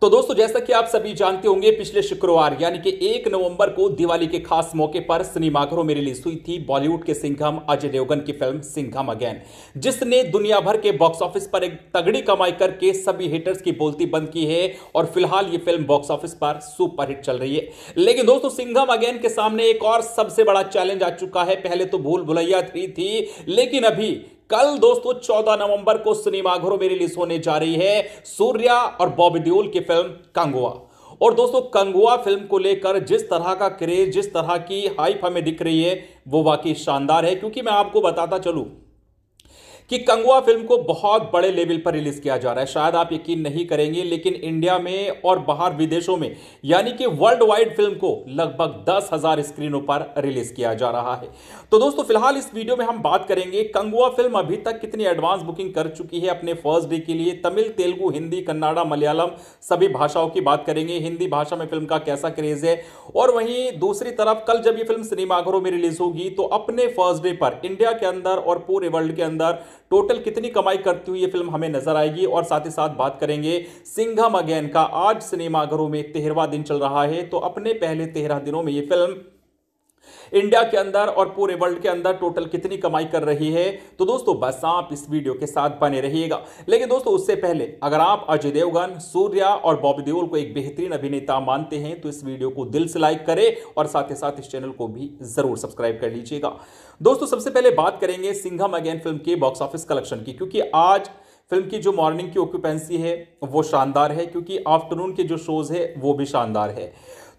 तो दोस्तों जैसा कि आप सभी जानते होंगे पिछले शुक्रवार यानी कि एक नवंबर को दिवाली के खास मौके पर सिनेमाघरों में रिलीज हुई थी बॉलीवुड के सिंघम अजय देवगन की फिल्म सिंघम अगेन जिसने दुनिया भर के बॉक्स ऑफिस पर एक तगड़ी कमाई करके सभी हिटर्स की बोलती बंद की है और फिलहाल ये फिल्म बॉक्स ऑफिस पर सुपरहिट चल रही है लेकिन दोस्तों सिंघम अगेन के सामने एक और सबसे बड़ा चैलेंज आ चुका है पहले तो भूल भुलैया थ्री थी लेकिन अभी कल दोस्तों 14 नवंबर को सिनेमाघरों में रिलीज होने जा रही है सूर्या और बॉबी ड्यूल की फिल्म कंगुआ और दोस्तों कंगुआ फिल्म को लेकर जिस तरह का क्रेज जिस तरह की हाइप हमें दिख रही है वो वाकई शानदार है क्योंकि मैं आपको बताता चलूं कि कंगवा फिल्म को बहुत बड़े लेवल पर रिलीज किया जा रहा है शायद आप यकीन नहीं करेंगे लेकिन इंडिया में और बाहर विदेशों में यानी कि वर्ल्ड वाइड फिल्म को लगभग दस हजार स्क्रीनों पर रिलीज किया जा रहा है तो दोस्तों फिलहाल इस वीडियो में हम बात करेंगे कंगुआ फिल्म अभी तक कितनी एडवांस बुकिंग कर चुकी है अपने फर्स्ट डे के लिए तमिल तेलुगु हिंदी कन्नाडा मलयालम सभी भाषाओं की बात करेंगे हिंदी भाषा में फिल्म का कैसा क्रेज है और वहीं दूसरी तरफ कल जब ये फिल्म सिनेमाघरों में रिलीज होगी तो अपने फर्स्ट डे पर इंडिया के अंदर और पूरे वर्ल्ड के अंदर टोटल कितनी कमाई करती हुई ये फिल्म हमें नजर आएगी और साथ ही साथ बात करेंगे सिंघम अगेन का आज सिनेमाघरों में तेहरवा दिन चल रहा है तो अपने पहले तेरह दिनों में ये फिल्म इंडिया के अंदर और पूरे वर्ल्ड के अंदर टोटल कितनी कमाई कर रही है तो दोस्तों बस आप इस वीडियो के साथ बने रहिएगा लेकिन दोस्तों उससे पहले अगर आप अजय देवगन सूर्या और बॉबी देओल को एक बेहतरीन अभिनेता मानते हैं तो इस वीडियो को दिल से लाइक करें और साथ ही साथ इस चैनल को भी जरूर सब्सक्राइब कर लीजिएगा दोस्तों सबसे पहले बात करेंगे सिंघम अगेन फिल्म के बॉक्स ऑफिस कलेक्शन की क्योंकि आज फिल्म की जो मॉर्निंग की ऑक्यूपेंसी है वो शानदार है क्योंकि आफ्टरनून के जो शोज है वो भी शानदार है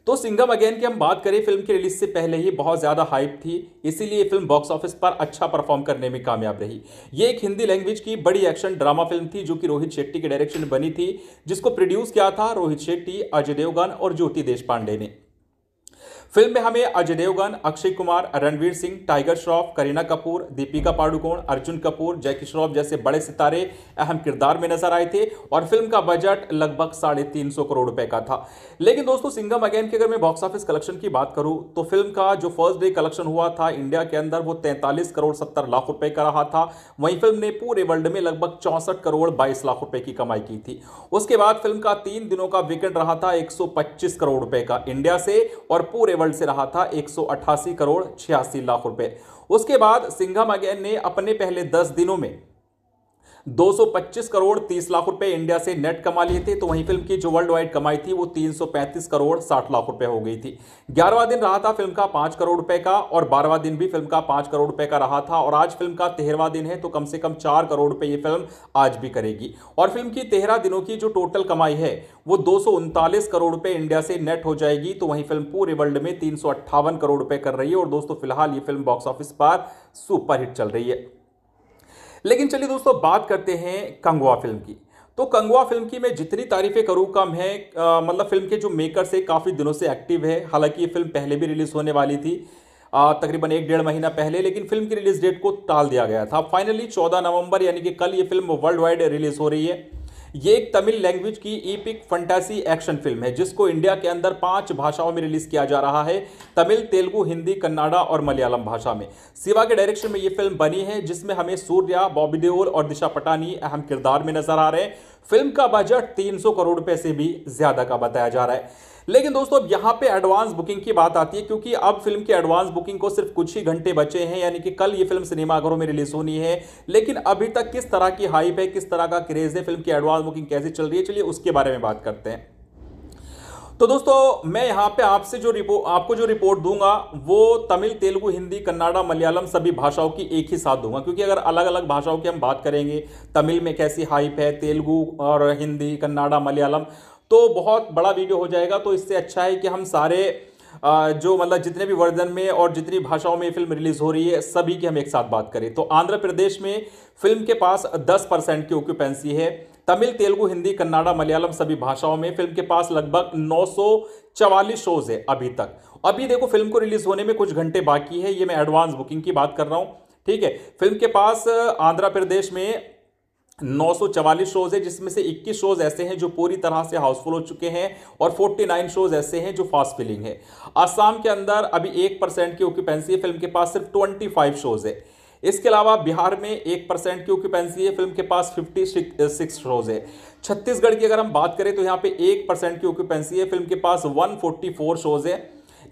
तो सिंगम अगेन की हम बात करें फिल्म की रिलीज से पहले ही बहुत ज़्यादा हाइप थी इसीलिए फिल्म बॉक्स ऑफिस पर अच्छा परफॉर्म करने में कामयाब रही ये एक हिंदी लैंग्वेज की बड़ी एक्शन ड्रामा फिल्म थी जो कि रोहित शेट्टी के डायरेक्शन में बनी थी जिसको प्रोड्यूस किया था रोहित शेट्टी अजय देवगन और ज्योति देश ने फिल्म में हमें अजय देवगन अक्षय कुमार रणवीर सिंह टाइगर श्रॉफ करीना कपूर दीपिका पाडुकोण अर्जुन कपूर जैकी श्रॉफ जैसे बड़े सितारे अहम किरदार में नजर आए थे और फिल्म का बजट लगभग साढ़े तीन सौ करोड़ रुपए का था लेकिन दोस्तों सिंगम अगेन की अगर मैं बॉक्स ऑफिस कलेक्शन की बात करूं तो फिल्म का जो फर्स्ट डे कलेक्शन हुआ था इंडिया के अंदर वो तैंतालीस करोड़ सत्तर लाख रुपए का रहा था वहीं फिल्म ने पूरे वर्ल्ड में लगभग चौंसठ करोड़ बाईस लाख रुपए की कमाई की थी उसके बाद फिल्म का तीन दिनों का वीकेंड रहा था एक करोड़ रुपए का इंडिया से और पूरे वर्ल्ड से रहा था एक करोड़ छियासी लाख रुपए उसके बाद सिंघम अगेन ने अपने पहले 10 दिनों में 225 करोड़ 30 लाख रुपए इंडिया से नेट कमा लिए थे तो वहीं फिल्म की जो वर्ल्ड वाइड कमाई थी वो 335 करोड़ 60 लाख रुपए हो गई थी ग्यारहवा दिन रहा था फिल्म का पांच करोड़ रुपए का और बारहवा दिन भी फिल्म का पांच करोड़ रुपए का रहा था और आज फिल्म का तेरहवा दिन है तो कम से कम चार करोड़ रुपए ये फिल्म आज भी करेगी और फिल्म की तेरह दिनों की जो टोटल कमाई है वो दो करोड़ रुपए इंडिया से नेट हो जाएगी तो वहीं फिल्म पूरे वर्ल्ड में तीन करोड़ रुपए कर रही है और दोस्तों फिलहाल ये फिल्म बॉक्स ऑफिस पर सुपरहिट चल रही है लेकिन चलिए दोस्तों बात करते हैं कंगवा फिल्म की तो कंगवा फिल्म की मैं जितनी तारीफें करूँ कम है मतलब फिल्म के जो मेकर से काफ़ी दिनों से एक्टिव है हालांकि ये फिल्म पहले भी रिलीज़ होने वाली थी तकरीबन एक डेढ़ महीना पहले लेकिन फिल्म की रिलीज़ डेट को टाल दिया गया था फाइनली चौदह नवंबर यानी कि कल ये फिल्म वर्ल्ड वाइड रिलीज़ हो रही है ये एक तमिल लैंग्वेज की ईपिक फंटासी एक्शन फिल्म है जिसको इंडिया के अंदर पांच भाषाओं में रिलीज किया जा रहा है तमिल तेलुगु हिंदी कन्नाडा और मलयालम भाषा में सिवा के डायरेक्शन में ये फिल्म बनी है जिसमें हमें सूर्या बॉबी देओल और दिशा पटानी अहम किरदार में नजर आ रहे हैं फिल्म का बजट 300 करोड़ रुपए से भी ज्यादा का बताया जा रहा है लेकिन दोस्तों अब यहाँ पे एडवांस बुकिंग की बात आती है क्योंकि अब फिल्म की एडवांस बुकिंग को सिर्फ कुछ ही घंटे बचे हैं यानी कि कल ये फिल्म सिनेमाघरों में रिलीज होनी है लेकिन अभी तक किस तरह की हाइप है किस तरह का क्रेज है फिल्म की एडवांस बुकिंग कैसे चल रही है चलिए उसके बारे में बात करते हैं तो दोस्तों मैं यहाँ पे आपसे जो रिपोर्ट आपको जो रिपोर्ट दूंगा वो तमिल तेलुगु हिंदी कन्नाडा मलयालम सभी भाषाओं की एक ही साथ दूंगा क्योंकि अगर अलग अलग भाषाओं की हम बात करेंगे तमिल में कैसी हाइप है तेलुगु और हिंदी कन्नाडा मलयालम तो बहुत बड़ा वीडियो हो जाएगा तो इससे अच्छा है कि हम सारे जो मतलब जितने भी वर्जन में और जितनी भाषाओं में फिल्म रिलीज हो रही है सभी की हम एक साथ बात करें तो आंध्र प्रदेश में फिल्म के पास दस परसेंट की ऑक्यूपेंसी है तमिल तेलुगु हिंदी कन्नाडा मलयालम सभी भाषाओं में फिल्म के पास लगभग नौ शोज है अभी तक अभी देखो फिल्म को रिलीज होने में कुछ घंटे बाकी है ये मैं एडवांस बुकिंग की बात कर रहा हूँ ठीक है फिल्म के पास आंध्र प्रदेश में चवालीस शोज है जिसमें से 21 शोज ऐसे हैं जो पूरी तरह से हाउसफुल हो चुके हैं और 49 शोज ऐसे हैं जो फास्ट फिलिंग है आसाम के अंदर अभी एक परसेंट की ऑक्यूपेंसी फिल्म के पास सिर्फ 25 शोज है इसके अलावा बिहार में एक परसेंट की ऑक्यूपेंसी है फिल्म के पास फिफ्टी सिक्स शोज है छत्तीसगढ़ की अगर हम बात करें तो यहाँ पे एक परसेंट की ऑक्यूपेंसी है फिल्म के पास वन फोर्टी फोर शोज है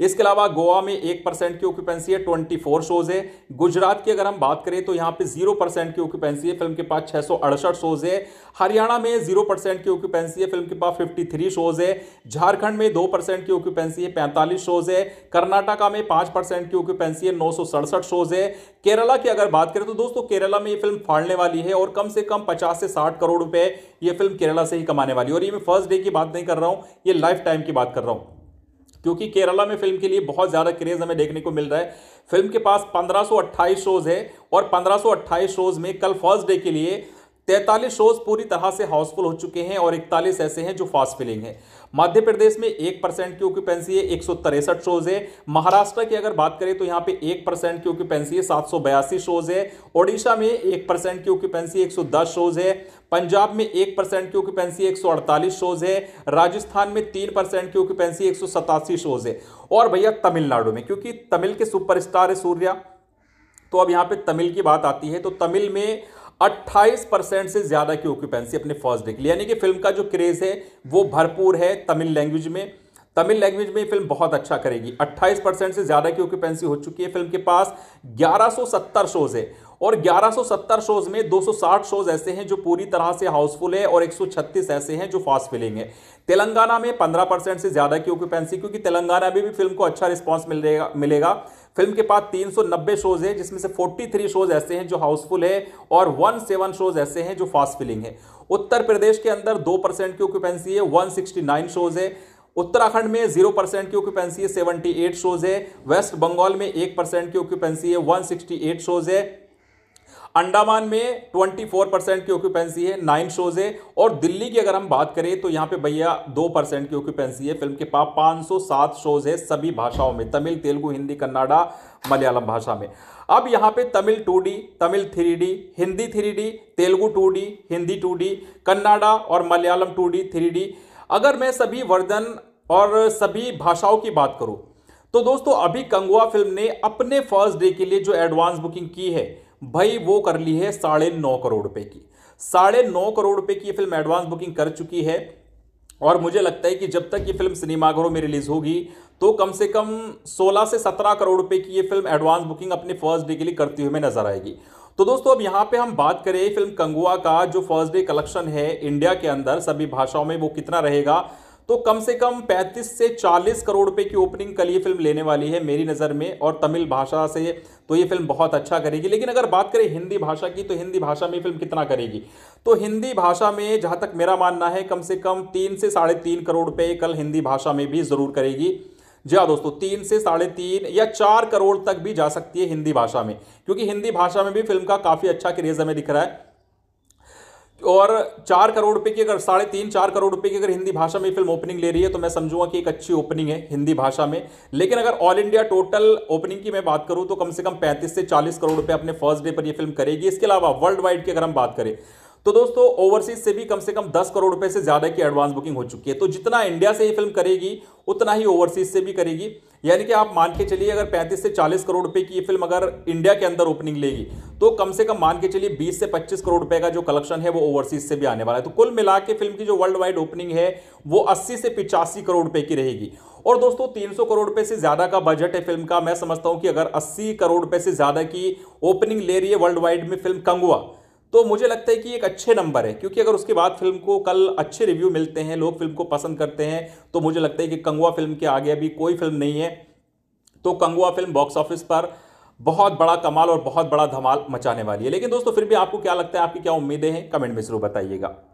इसके अलावा गोवा में एक परसेंट की ऑक्यूपेंसी है ट्वेंटी फोर शोज है गुजरात की अगर हम बात करें तो यहाँ पे जीरो परसेंट की ऑक्यूपेंसी है फिल्म के पास छह सौ अड़सठ शोज है हरियाणा में जीरो परसेंट की ऑक्यूपेंसी है फिल्म के पास फिफ्टी थ्री शोज है झारखंड में दो परसेंट की ऑक्यूपेंसी है पैंतालीस शोज है कर्नाटका में पांच परसेंट की ऑक्यूपेंसी है नौ सौ सड़सठ शोज है केरला की अगर बात करें तो दोस्तों केरला में ये फिल्म फाड़ने वाली है और कम से कम पचास से साठ करोड़ रुपए ये फिल्म केरला से ही कमाने वाली है और ये मैं फर्स्ट डे की बात नहीं कर रहा हूं ये लाइफ टाइम की बात कर रहा हूं क्योंकि केरला में फिल्म के लिए बहुत ज़्यादा क्रेज़ हमें देखने को मिल रहा है फिल्म के पास अट्ठाईस शोज़ है और अट्ठाईस शोज़ में कल फर्स्ट डे के लिए तैंतालीस शोज पूरी तरह से हाउसफुल हो चुके हैं और इकतालीस ऐसे हैं जो फास्ट फिलिंग है मध्य प्रदेश में एक परसेंट की ऑक्यूपेंसी है एक शोज है महाराष्ट्र की अगर बात करें तो यहाँ पे एक परसेंट की ऑक्यूपेंसी है सात शोज है ओडिशा में एक परसेंट की ऑक्यूपेंसी एक शोज है पंजाब में एक परसेंट की ऑक्यूपेंसी एक शोज है राजस्थान में तीन परसेंट की ऑक्यूपेंसी एक शोज है और भैया तमिलनाडु में क्योंकि तमिल के सुपरस्टार है सूर्या तो अब यहाँ पे तमिल की बात आती है तो तमिल में 28 परसेंट से ज़्यादा की ऑक्यूपेंसी अपने फर्स्ट डे के लिए यानी कि फिल्म का जो क्रेज़ है वो भरपूर है तमिल लैंग्वेज में तमिल लैंग्वेज में फिल्म बहुत अच्छा करेगी 28 परसेंट से ज़्यादा की ऑक्यूपेंसी हो चुकी है फिल्म के पास 1170 शोज़ है और 1170 शोज में 260 शोज ऐसे हैं जो पूरी तरह से हाउसफुल है और 136 ऐसे हैं जो फास्ट फिलिंग है तेलंगाना में 15 परसेंट से ज़्यादा की ऑक्यूपेंसी क्योंकि तेलंगाना में भी, भी फिल्म को अच्छा रिस्पॉन्स मिलेगा मिलेगा फिल्म के पास 390 शोज है जिसमें से 43 शोज ऐसे हैं जो हाउसफुल है और 17 शोज ऐसे हैं जो फास्ट फिलिंग है उत्तर प्रदेश के अंदर दो परसेंट की ऑक्यूपेंसी है 169 शोज है उत्तराखंड में जीरो परसेंट की ऑक्यूपेंसी है 78 शोज है वेस्ट बंगाल में एक परसेंट की ऑक्यूपेंसी है 168 शोज है अंडमान में 24 परसेंट की ऑक्यूपेंसी है नाइन शोज है और दिल्ली की अगर हम बात करें तो यहाँ पे भैया दो परसेंट की ऑक्यूपेंसी है फिल्म के पास 507 शोज है सभी भाषाओं में तमिल तेलुगु हिंदी कन्नाडा मलयालम भाषा में अब यहाँ पे Tamil 2D, Tamil 3D, Hindi 3D, Telugu 2D, Hindi 2D, Kannada और मलयालम 2D, 3D अगर मैं सभी वर्धन और सभी भाषाओं की बात करूँ तो दोस्तों अभी कंगुआ फिल्म ने अपने फर्स्ट डे के लिए जो एडवांस बुकिंग की है भाई वो कर ली है साढ़े नौ करोड़ रुपए की साढ़े नौ करोड़ रुपए की ये फिल्म एडवांस बुकिंग कर चुकी है और मुझे लगता है कि जब तक ये फिल्म सिनेमाघरों में रिलीज होगी तो कम से कम 16 से 17 करोड़ रुपए की ये फिल्म एडवांस बुकिंग अपने फर्स्ट डे के लिए करती हुई नजर आएगी तो दोस्तों अब यहाँ पे हम बात करें फिल्म कंगुआ का जो फर्स्ट डे कलेक्शन है इंडिया के अंदर सभी भाषाओं में वो कितना रहेगा तो कम से कम 35 से 40 करोड़ रुपए की ओपनिंग कल ये फिल्म लेने वाली है मेरी नज़र में और तमिल भाषा से तो ये फिल्म बहुत अच्छा करेगी लेकिन अगर बात करें हिंदी भाषा की तो हिंदी भाषा में फिल्म कितना करेगी तो हिंदी भाषा में जहाँ तक मेरा मानना है कम से कम तीन से साढ़े तीन करोड़ रुपये कल हिंदी भाषा में भी ज़रूर करेगी जी हाँ दोस्तों तीन से साढ़े तीन या चार करोड़ तक भी जा सकती है हिंदी भाषा में क्योंकि हिंदी भाषा में भी फिल्म का काफ़ी अच्छा क्रेज़ हमें दिख रहा है और चार करोड़ रुपए की अगर साढ़े तीन चार करोड़ रुपए की अगर हिंदी भाषा में फिल्म ओपनिंग ले रही है तो मैं समझूंगा कि एक अच्छी ओपनिंग है हिंदी भाषा में लेकिन अगर ऑल इंडिया टोटल ओपनिंग की मैं बात करूं तो कम से कम 35 से 40 करोड़ रुपए अपने फर्स्ट डे पर यह फिल्म करेगी इसके अलावा वर्ल्ड वाइड की अगर हम बात करें तो दोस्तों ओवरसीज से भी कम से कम दस करोड़ रुपए से ज्यादा की एडवांस बुकिंग हो चुकी है तो जितना इंडिया से ये फिल्म करेगी उतना ही ओवरसीज से भी करेगी यानी कि आप मान के चलिए अगर 35 से 40 करोड़ रुपए की ये फिल्म अगर इंडिया के अंदर ओपनिंग लेगी तो कम से कम मान के चलिए 20 से 25 करोड़ रुपए का जो कलेक्शन है वो ओवरसीज से भी आने वाला है तो कुल मिला के फिल्म की जो वर्ल्ड वाइड ओपनिंग है वो अस्सी से पिचासी करोड़ रुपए की रहेगी और दोस्तों 300 करोड़ रुपए से ज्यादा का बजट है फिल्म का मैं समझता हूं कि अगर 80 करोड़ रुपए से ज्यादा की ओपनिंग ले रही है वर्ल्ड वाइड में फिल्म कंगुआ तो मुझे लगता है कि एक अच्छे नंबर है क्योंकि अगर उसके बाद फिल्म को कल अच्छे रिव्यू मिलते हैं लोग फिल्म को पसंद करते हैं तो मुझे लगता है कि कंगुआ फिल्म के आगे अभी कोई फिल्म नहीं है तो कंगुआ फिल्म बॉक्स ऑफिस पर बहुत बड़ा कमाल और बहुत बड़ा धमाल मचाने वाली है लेकिन दोस्तों फिर भी आपको क्या लगता है आपकी क्या उम्मीदें हैं कमेंट में जरूर बताइएगा